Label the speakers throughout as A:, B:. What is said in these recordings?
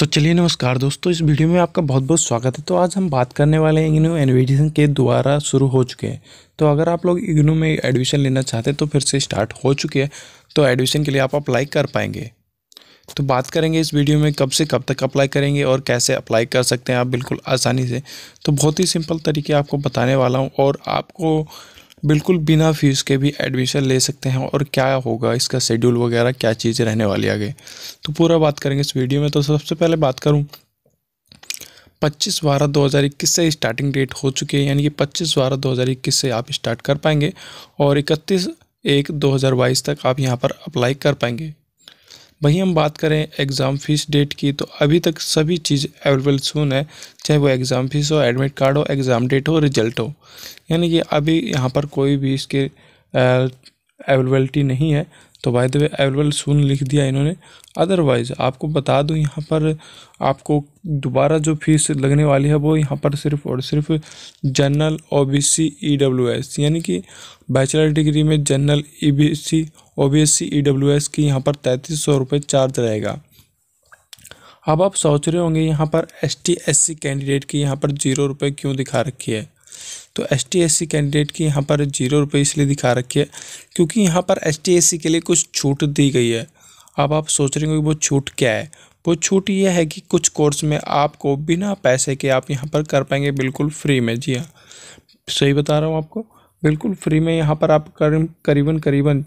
A: तो चलिए नमस्कार दोस्तों इस वीडियो में आपका बहुत बहुत स्वागत है तो आज हम बात करने वाले हैं इग्नू इन्विटेशन के द्वारा शुरू हो चुके हैं तो अगर आप लोग इग्नू में एडमिशन लेना चाहते हैं तो फिर से स्टार्ट हो चुके हैं तो एडमिशन के लिए आप अप्लाई कर पाएंगे तो बात करेंगे इस वीडियो में कब से कब तक अप्लाई करेंगे और कैसे अप्लाई कर सकते हैं आप बिल्कुल आसानी से तो बहुत ही सिंपल तरीके आपको बताने वाला हूँ और आपको बिल्कुल बिना फ़ीस के भी एडमिशन ले सकते हैं और क्या होगा इसका शेड्यूल वगैरह क्या चीज़ें रहने वाली आगे तो पूरा बात करेंगे इस वीडियो में तो सबसे पहले बात करूँ पच्चीस बारह दो हज़ार इक्कीस से स्टार्टिंग डेट हो चुकी है यानी कि पच्चीस बारह दो हज़ार इक्कीस से आप स्टार्ट कर पाएंगे और इकतीस एक दो हज़ार बाईस तक आप यहाँ पर अप्लाई कर पाएंगे वहीं हम बात करें एग्ज़ाम फ़ीस डेट की तो अभी तक सभी चीज़ अवेलेबल सुन है चाहे वो एग्ज़ाम फ़ीस हो एडमिट कार्ड हो एग्ज़ाम डेट हो रिजल्ट हो यानी कि अभी यहाँ पर कोई भी इसके अवेलेबलिटी नहीं है तो by the way available soon लिख दिया इन्होंने अदरवाइज़ आपको बता दूं यहाँ पर आपको दोबारा जो फीस लगने वाली है वो यहाँ पर सिर्फ और सिर्फ general O B C E W S यानी कि बैचलर डिग्री में general E B C O B S C E W S की यहाँ पर तैंतीस सौ रुपये चार्ज रहेगा अब आप सोच रहे होंगे यहाँ पर S T S C candidate की यहाँ पर जीरो रुपये क्यों दिखा रखी है तो एस टी कैंडिडेट की यहाँ पर जीरो रुपये इसलिए दिखा रखी है क्योंकि यहाँ पर एस टी के लिए कुछ छूट दी गई है अब आप सोच रहे हो कि वो छूट क्या है वो छूट ये है कि कुछ कोर्स में आपको बिना पैसे के आप यहाँ पर कर पाएंगे बिल्कुल फ्री में जी हाँ सही बता रहा हूँ आपको बिल्कुल फ्री में यहाँ पर आप करीबन करीबन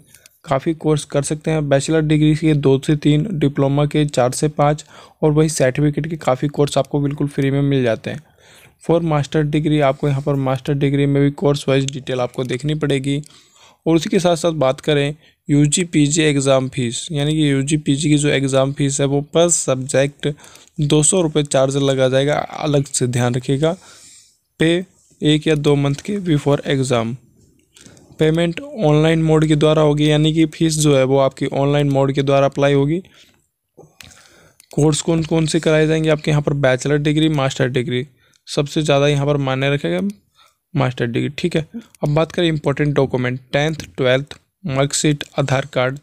A: काफ़ी कोर्स कर सकते हैं बैचलर डिग्री के दो से तीन डिप्लोमा के चार से पाँच और वही सर्टिफिकेट के काफ़ी कोर्स आपको बिल्कुल फ्री में मिल जाते हैं फॉर मास्टर डिग्री आपको यहाँ पर मास्टर डिग्री में भी कोर्स वाइज डिटेल आपको देखनी पड़ेगी और उसी के साथ साथ बात करें U G P G exam fees यानी कि यू जी पी जी की जो एग्ज़ाम फ़ीस है वो पर सब्जेक्ट दो सौ रुपये चार्ज लगा जाएगा अलग से ध्यान रखिएगा पे एक या दो मंथ के before exam payment online mode के द्वारा होगी यानी कि फ़ीस जो है वो आपकी ऑनलाइन मोड के द्वारा अप्लाई होगी कोर्स कौन कौन से कराए जाएंगे आपके यहाँ पर बैचलर डिग्री मास्टर डिग्री सबसे ज़्यादा यहाँ पर मान्य रखेगा मास्टर डिग्री ठीक है अब बात करें important document tenth twelfth marksheet Aadhaar card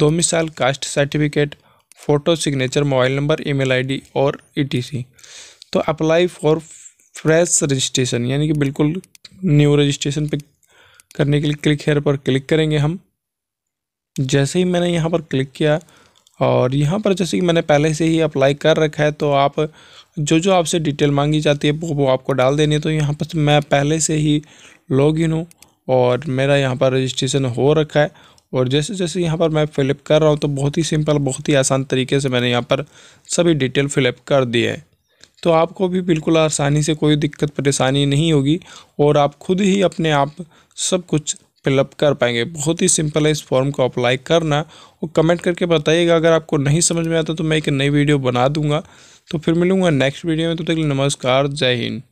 A: domicile caste certificate photo signature mobile number email ID और ईटीसी तो अप्लाई फॉर फ्रेश रजिस्ट्रेशन यानी कि बिल्कुल न्यू रजिस्ट्रेशन पे करने के लिए क्लिक हेयर पर क्लिक करेंगे हम जैसे ही मैंने यहाँ पर क्लिक किया और यहाँ पर जैसे कि मैंने पहले से ही अप्लाई कर रखा है तो आप जो जो आपसे डिटेल मांगी जाती है वो वो आपको डाल देनी है तो यहाँ पर मैं पहले से ही लॉग इन हूँ और मेरा यहाँ पर रजिस्ट्रेशन हो रखा है और जैसे जैसे यहाँ पर मैं फिलअप कर रहा हूँ तो बहुत ही सिंपल बहुत ही आसान तरीके से मैंने यहाँ पर सभी डिटेल फिलअप कर दिए हैं तो आपको भी बिल्कुल आसानी से कोई दिक्कत परेशानी नहीं होगी और आप खुद ही अपने आप सब कुछ फिलअप कर पाएंगे बहुत ही सिंपल है इस फॉर्म को अप्लाई करना और कमेंट करके बताइएगा अगर आपको नहीं समझ में आता तो मैं एक नई वीडियो बना दूँगा तो फिर मिलूँगा नेक्स्ट वीडियो में तो तक नमस्कार जय हिंद